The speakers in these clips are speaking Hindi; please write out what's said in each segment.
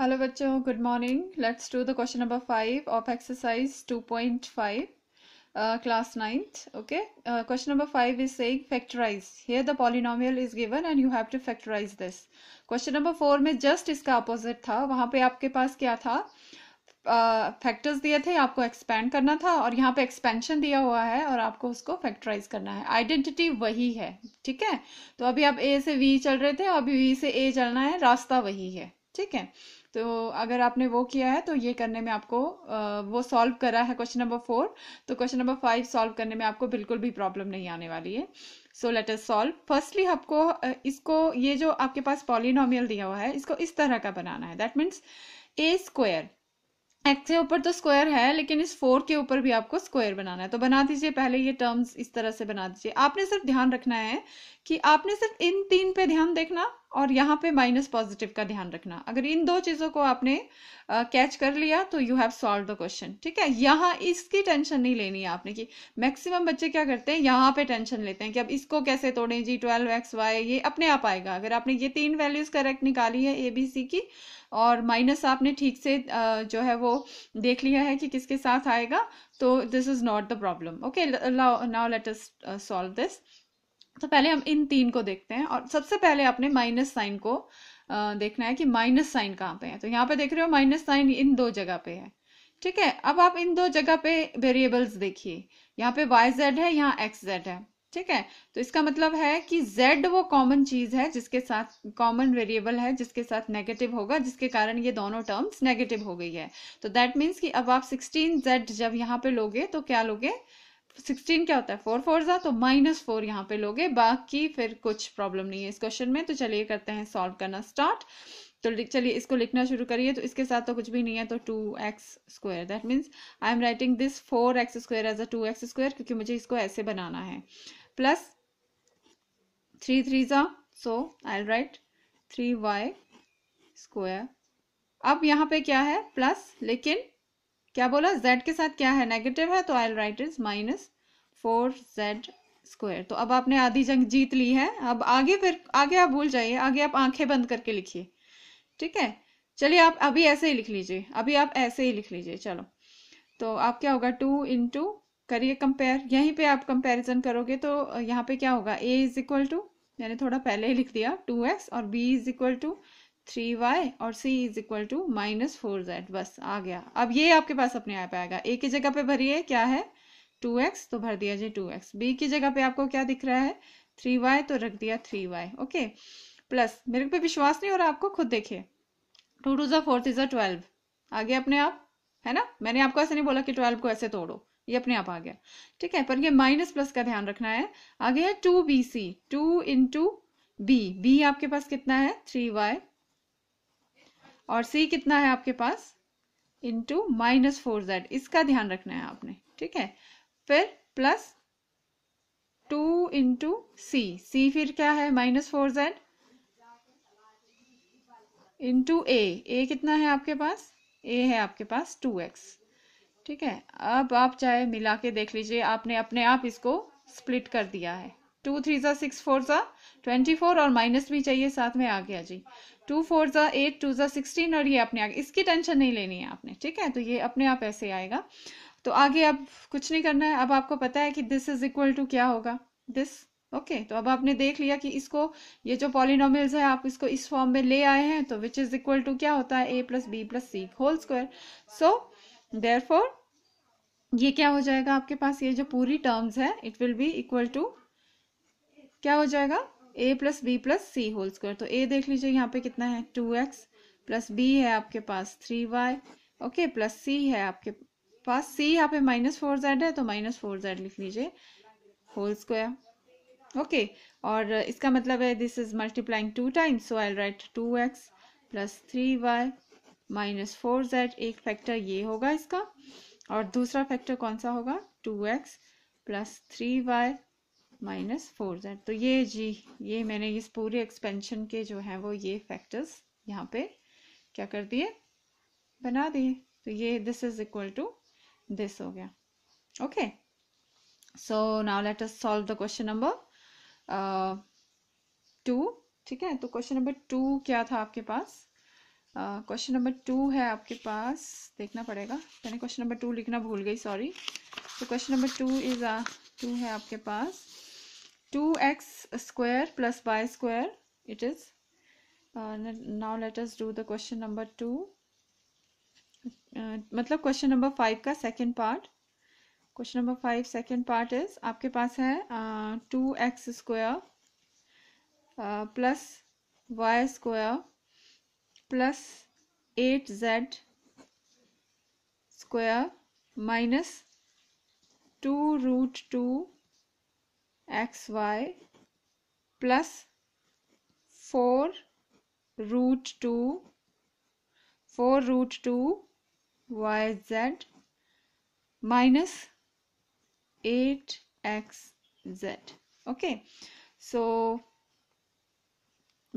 हेलो बच्चों good morning let's do the question number five of exercise two point five class ninth okay question number five is saying factorise here the polynomial is given and you have to factorise this question number four में जस्ट इसका अपोजिट था वहां पे आपके पास क्या था फैक्टर्स uh, दिए थे आपको एक्सपेंड करना था और यहाँ पे एक्सपेंशन दिया हुआ है और आपको उसको फैक्टराइज करना है आइडेंटिटी वही है ठीक है तो अभी आप ए से वी चल रहे थे अभी वी से ए चलना है रास्ता वही है ठीक है तो अगर आपने वो किया है तो ये करने में आपको वो सॉल्व करा है क्वेश्चन नंबर फोर तो क्वेश्चन नंबर फाइव सॉल्व करने में आपको बिल्कुल भी प्रॉब्लम नहीं आने वाली है so let us solve firstly आपको इसको ये जो आपके पास पॉलिनोमियल दिया हुआ है इसको इस तरह का बनाना है that means a square x के ऊपर तो स्क्वायर है लेकिन इस फोर के ऊपर भी आपको स्क्वायर बनाना है तो बना दीजिए पहले ये टर्म्स इस तरह से बना दीजिए आपने सिर्फ ध्यान रखना है कि आपने सिर्फ इन तीन पे ध्यान देखना और यहाँ पे माइनस पॉजिटिव का ध्यान रखना अगर इन दो चीज़ों को आपने कैच uh, कर लिया तो you have solve the question ठीक है यहाँ इसकी टेंशन नहीं लेनी है आपने कि मैक्सिमम बच्चे क्या करते हैं यहाँ पे टेंशन लेते हैं कि अब इसको कैसे तोड़ें जी ट्वेल्व एक्स वाई ये अपने आप आएगा अगर आपने ये तीन वैल्यूज़ करेक्ट निकाली है ए बी सी की और माइनस आपने ठीक से जो है वो देख लिया है कि किसके साथ आएगा तो this is not the problem okay now let us solve this तो पहले हम इन तीन को देखते हैं और सबसे पहले आपने माइनस साइन को देखना है कि माइनस साइन कहाँ पे है तो यहाँ पे देख रहे हो माइनस साइन इन दो जगह पे है ठीक है अब आप इन दो जगह पे वेरिएबल्स देखिए यहाँ पे वाई जेड है यहाँ एक्स जेड है ठीक है तो इसका मतलब है कि z वो कॉमन चीज है जिसके साथ कॉमन वेरिएबल है जिसके साथ नेगेटिव होगा जिसके कारण ये दोनों टर्म्स नेगेटिव हो गई है तो दैट मीन्स कि अब आप 16z जब यहाँ पे लोगे तो क्या लोगे सिक्सटीन क्या होता है फोर फोर ज़ा तो माइनस फोर यहाँ पे लोगे बाकी फिर कुछ प्रॉब्लम नहीं है इस क्वेश्चन में तो चलिए करते हैं सॉल्व करना स्टार्ट तो चलिए इसको लिखना शुरू करिए तो इसके साथ तो कुछ भी नहीं है तो two x square that means I am writing this four x square as a two x square क्योंकि मुझे इसको ऐसे बनाना है प्लस थ्री थ्री ज़ा so I write three y square अब यहाँ पे क्या है प्लस लेकिन क्या बोला z के साथ क्या है नेगेटिव है तो I write is minus four z square तो अब आपने आधी जंग जीत ली है अब आगे फिर आगे आप भूल जाइए आगे आप आंखें बंद करके लिखिए ठीक है चलिए आप अभी ऐसे ही लिख लीजिए अभी आप ऐसे ही लिख लीजिए चलो तो आप क्या होगा टू इंटू करिए कंपेयर यहीं पे आप कंपेरिजन करोगे तो यहाँ पे क्या होगा ए इज इक्वल टू मैंने थोड़ा पहले ही लिख दिया टू एक्स और b is equal to three y और c is equal to minus four z बस आ गया अब ये आपके पास अपने आप आएगा ए की जगह पे भरिए क्या है टू एक्स तो भर दिया जाए टू एक्स बी की जगह पे आपको क्या दिख रहा है थ्री वाई तो रख दिया थ्री वाई ओके प्लस मेरे पे विश्वास नहीं हो रहा आपको खुद देखिए टू टू जो फोर्थ थी ट्वेल्व आ गया अपने आप है ना मैंने आपको ऐसे नहीं बोला कि ट्वेल्व को ऐसे तोड़ो ये अपने आप आ गया ठीक है पर ये माइनस प्लस का ध्यान रखना है आगे है two b c two into b b आपके पास कितना है थ्री वाई और सी कितना है आपके पास इंटू माइनस फोर जेड इसका ध्यान रखना है आपने ठीक है फिर plus two into c c फिर क्या है minus four z into a a कितना है आपके पास ए है आपके पास टू एक्स ठीक है अब आप चाहे मिला के देख लीजिए आपने अपने आप इसको स्प्लिट कर दिया है टू थ्री ज़ा सिक्स फोर ज़ा ट्वेंटी फोर और माइनस भी चाहिए साथ में आ गया जी टू फोर ज़ा एट टू ज़ा सिक्सटीन और ये अपने आगे इसकी टेंशन नहीं लेनी है आपने ठीक है तो ये अपने आप ऐसे आएगा तो आगे अब कुछ नहीं करना है अब आपको पता है कि दिस इज इक्वल टू क्या होगा दिस ओके okay, तो अब आपने देख लिया कि इसको ये जो पॉलिनोमियल्स है आप इसको इस फॉर्म में ले आए हैं तो विच इज इक्वल टू क्या होता है a plus b plus c whole square so there ये क्या हो जाएगा आपके पास ये जो पूरी टर्म्स है it will be equal to क्या हो जाएगा a plus b plus c whole square तो ए देख लीजिए यहाँ पे कितना है टू एक्स प्लस बी है आपके पास three y okay plus c है आपके पास सी यहाँ पे माइनस फोर जेड है तो माइनस फोर जेड लिख लीजिए होल स्क्वायर ओके और इसका मतलब है this is multiplying two times so I write two x plus three y minus four z एक फैक्टर ये होगा इसका और दूसरा फैक्टर कौन सा होगा two x plus three y minus four z तो ये जी ये मैंने इस पूरे एक्सपेंशन के जो है वो ये फैक्टर्स यहाँ पे क्या कर दिए बना दिए तो ये this is equal to this हो गया okay so now let us solve the question number two ठीक है तो क्वेश्चन नंबर टू क्या था आपके पास क्वेश्चन नंबर टू है आपके पास देखना पड़ेगा मैंने क्वेश्चन नंबर टू लिखना भूल गई सॉरी तो question number two is two है आपके पास two square plus y square it is uh, now let us do the question number two uh, मतलब क्वेश्चन नंबर फाइव का second part question number five second part is आपके पास है two x square plus y square plus eight z square minus two root two x y plus four root two four root two y z minus eight x z okay so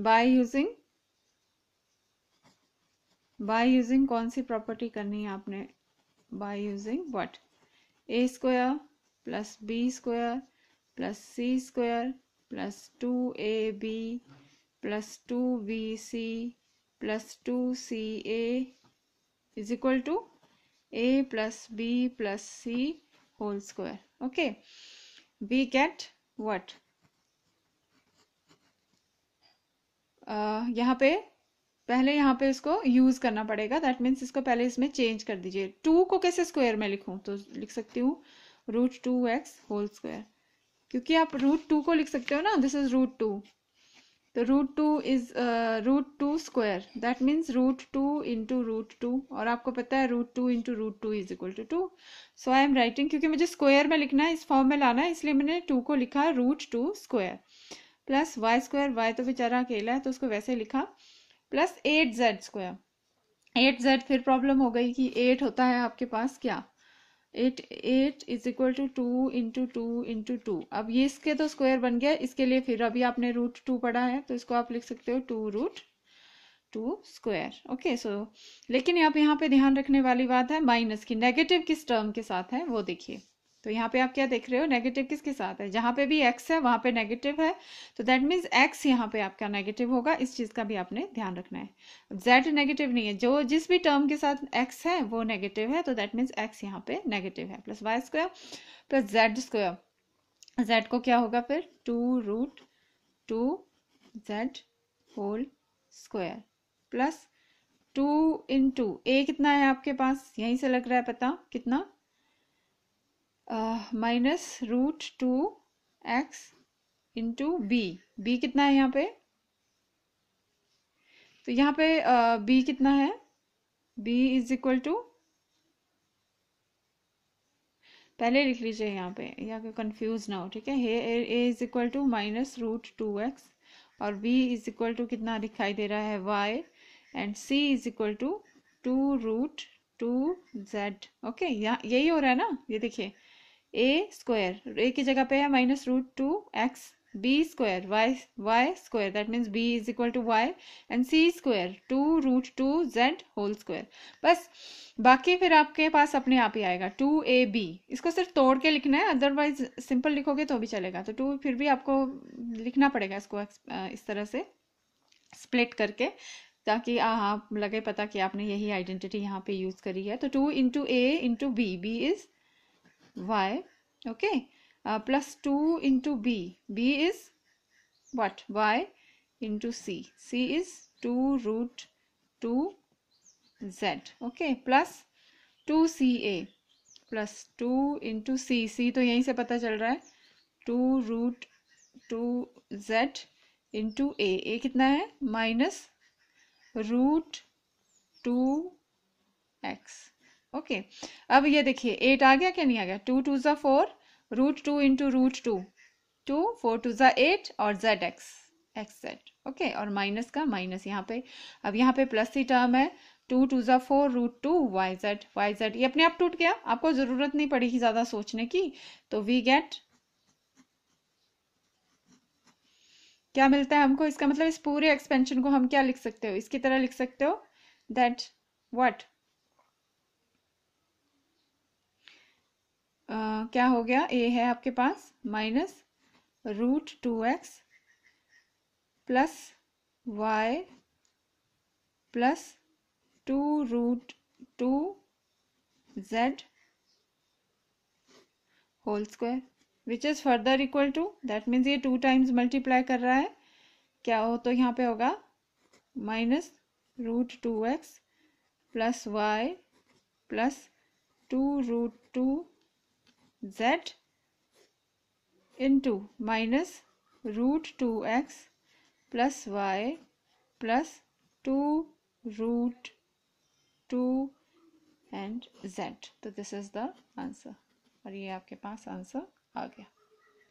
by using by using कौन सी प्रॉपर्टी करनी है आपने by using what a square plus B square plus c square plus two a b plus two b c plus two c a is equal to a plus b plus c whole square okay we get what यहाँ पे पहले यहाँ पे इसको यूज करना पड़ेगा दैट मीन्स इसको पहले इसमें चेंज कर दीजिए टू को कैसे स्क्वायर में लिखूँ तो लिख सकती हूँ root two x whole square क्योंकि आप रूट टू को लिख सकते हो ना दिस इज रूट टू तो root two is root two square that means root two into root two और आपको पता है root two into root two is equal to two so I am writing क्योंकि मुझे स्क्वायर में लिखना है इस फॉर्म में लाना है इसलिए मैंने टू को लिखा root two square plus y square y तो बेचारा अकेला है तो उसको वैसे लिखा plus eight z square eight z फिर प्रॉब्लम हो गई कि एट होता है आपके पास क्या eight eight is equal to two into two into two अब ये इसके तो स्क्वायर बन गया इसके लिए फिर अभी आपने रूट टू पढ़ा है तो इसको आप लिख सकते हो two root two square okay so लेकिन आप यहाँ पे ध्यान रखने वाली बात है माइनस की नेगेटिव किस टर्म के साथ है वो देखिए तो यहाँ पे आप क्या देख रहे हो नेगेटिव किसके साथ है जहाँ पे भी एक्स है वहाँ पे नेगेटिव है तो दैट मीन्स एक्स यहाँ पे आपका नेगेटिव होगा इस चीज़ का भी आपने ध्यान रखना है जेड नेगेटिव नहीं है जो जिस भी टर्म के साथ एक्स है वो नेगेटिव है तो दैट मीन्स एक्स यहाँ पे नेगेटिव है plus y square plus z square z को क्या होगा फिर two root two z whole square plus two in two a कितना है आपके पास यहीं से लग रहा है पता कितना minus root two x into b b कितना है यहाँ पे तो यहाँ पे बी uh, कितना है बी इज इक्वल टू पहले लिख लीजिए यहाँ पे या कोई कंफ्यूज ना हो ठीक है a is equal to minus root two x और बी इज इक्वल टू कितना दिखाई दे रहा है y and c is equal to two root two z okay यहाँ यही हो रहा है ना ये देखिए ए स्क्वायर ए की जगह पे है minus root two x b square y y square that means b is equal to y and c square two root two z whole square बस बाकी फिर आपके पास अपने आप ही आएगा टू ए बी इसको सिर्फ तोड़ के लिखना है अदरवाइज सिंपल लिखोगे तो भी चलेगा तो टू फिर भी आपको लिखना पड़ेगा इसको इस तरह से स्प्लिट करके ताकि आप लगे पता कि आपने यही आइडेंटिटी यहाँ पे यूज़ करी है तो two into a into b b is y okay uh, plus 2 into b b is what y into c c is 2 root 2 z okay plus 2 ca plus two into c c तो यहीं से पता चल रहा है two root two z into a a कितना है minus root two x okay अब ये देखिए एट आ गया क्या नहीं आ गया टू टू ज़ा four root two into root two two four two ज़ा एट और z x x z okay और माइनस का माइनस यहाँ पे अब यहाँ पे प्लस ही टर्म है टू टू ज़ा four root two y z y z ये अपने आप टूट गया आपको ज़रूरत नहीं पड़ेगी ज़्यादा सोचने की तो वी गेट क्या मिलता है हमको इसका मतलब इस पूरे एक्सपेंशन को हम क्या लिख सकते हो इसकी तरह लिख सकते हो दैट व्हाट क्या हो गया ए है आपके पास minus root two x plus y plus two root two z whole square which is further equal to that means ये टू टाइम्स मल्टीप्लाई कर रहा है क्या हो तो यहाँ पे होगा minus root two x plus y plus two root two z into minus root 2x plus y plus 2 root 2 and z तो दिस इज़ द आंसर और ये आपके पास आंसर आ गया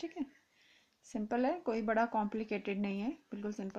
ठीक है सिंपल है कोई बड़ा कॉम्प्लिकेटेड नहीं है बिल्कुल सिंपल